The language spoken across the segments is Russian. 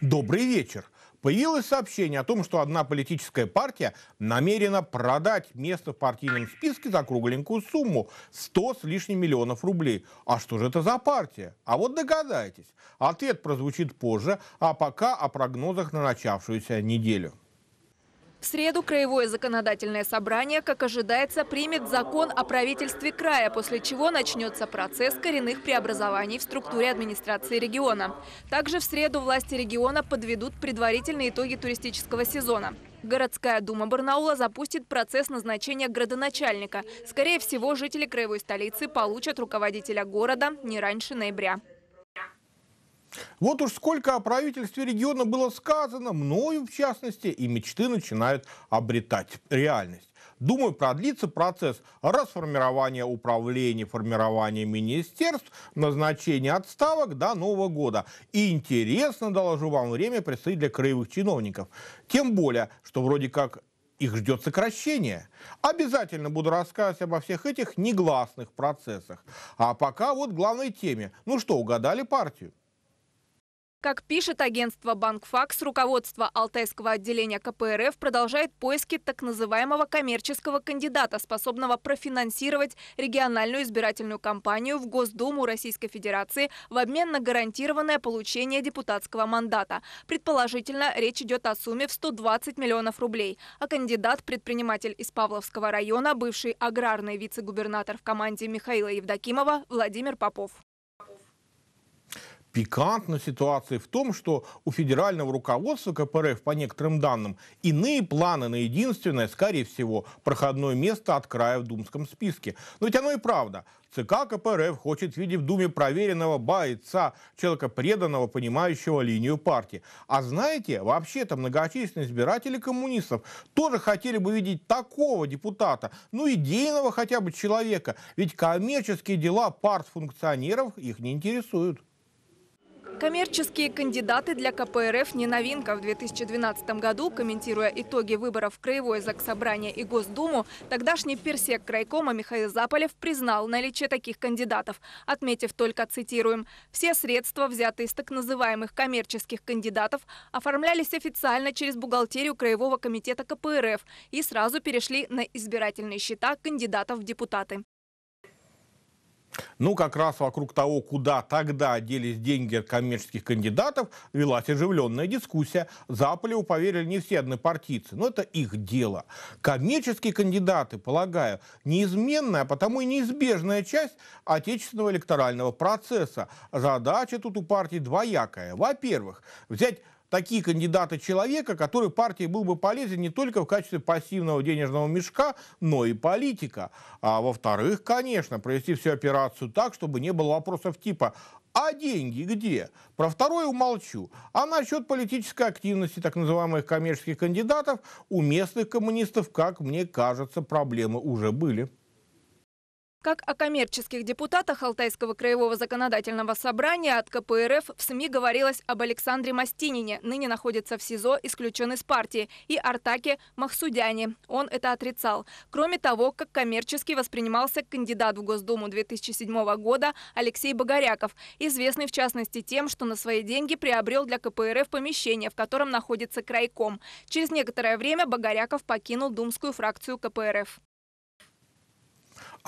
Добрый вечер. Появилось сообщение о том, что одна политическая партия намерена продать место в партийном списке за кругленькую сумму 100 с лишним миллионов рублей. А что же это за партия? А вот догадайтесь. Ответ прозвучит позже, а пока о прогнозах на начавшуюся неделю. В среду Краевое законодательное собрание, как ожидается, примет закон о правительстве края, после чего начнется процесс коренных преобразований в структуре администрации региона. Также в среду власти региона подведут предварительные итоги туристического сезона. Городская дума Барнаула запустит процесс назначения градоначальника. Скорее всего, жители краевой столицы получат руководителя города не раньше ноября. Вот уж сколько о правительстве региона было сказано, мною в частности, и мечты начинают обретать реальность. Думаю, продлится процесс расформирования управления, формирования министерств, назначения отставок до Нового года. И интересно, доложу вам, время предстоит для краевых чиновников. Тем более, что вроде как их ждет сокращение. Обязательно буду рассказывать обо всех этих негласных процессах. А пока вот главной теме. Ну что, угадали партию? Как пишет агентство «Банкфакс», руководство Алтайского отделения КПРФ продолжает поиски так называемого коммерческого кандидата, способного профинансировать региональную избирательную кампанию в Госдуму Российской Федерации в обмен на гарантированное получение депутатского мандата. Предположительно, речь идет о сумме в 120 миллионов рублей. А кандидат – предприниматель из Павловского района, бывший аграрный вице-губернатор в команде Михаила Евдокимова Владимир Попов. Пикантно ситуации в том, что у федерального руководства КПРФ, по некоторым данным, иные планы на единственное, скорее всего, проходное место от края в думском списке. Но ведь оно и правда. ЦК КПРФ хочет видеть в Думе проверенного бойца, человека преданного, понимающего линию партии. А знаете, вообще-то многочисленные избиратели коммунистов тоже хотели бы видеть такого депутата, ну идейного хотя бы человека, ведь коммерческие дела парт-функционеров их не интересуют. Коммерческие кандидаты для КПРФ не новинка. В 2012 году, комментируя итоги выборов в Краевое Заксобрание и Госдуму, тогдашний персек крайкома Михаил Заполев признал наличие таких кандидатов, отметив только, цитируем, «все средства, взятые из так называемых коммерческих кандидатов, оформлялись официально через бухгалтерию Краевого комитета КПРФ и сразу перешли на избирательные счета кандидатов в депутаты». Ну, как раз вокруг того, куда тогда делись деньги коммерческих кандидатов, велась оживленная дискуссия. Заполеву поверили не все однопартийцы, но это их дело. Коммерческие кандидаты, полагаю, неизменная, а потому и неизбежная часть отечественного электорального процесса. Задача тут у партии двоякая. Во-первых, взять такие кандидаты человека, который партии был бы полезен не только в качестве пассивного денежного мешка, но и политика. А во-вторых, конечно, провести всю операцию так, чтобы не было вопросов типа а деньги где? Про второе умолчу. А насчет политической активности так называемых коммерческих кандидатов у местных коммунистов, как мне кажется, проблемы уже были. Как о коммерческих депутатах Алтайского краевого законодательного собрания от КПРФ в СМИ говорилось об Александре Мастинине, ныне находится в СИЗО, исключен из партии, и Артаке Махсудяне. Он это отрицал. Кроме того, как коммерчески воспринимался кандидат в Госдуму 2007 года Алексей Богоряков, известный в частности тем, что на свои деньги приобрел для КПРФ помещение, в котором находится крайком. Через некоторое время Богоряков покинул думскую фракцию КПРФ.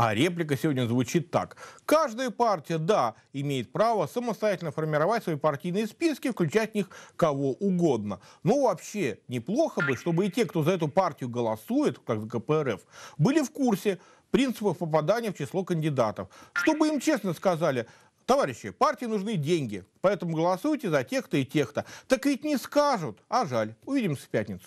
А реплика сегодня звучит так. Каждая партия, да, имеет право самостоятельно формировать свои партийные списки, включать в них кого угодно. Но вообще неплохо бы, чтобы и те, кто за эту партию голосует, как за КПРФ, были в курсе принципов попадания в число кандидатов. Чтобы им честно сказали, товарищи, партии нужны деньги, поэтому голосуйте за тех-то и тех-то. Так ведь не скажут, а жаль. Увидимся в пятницу.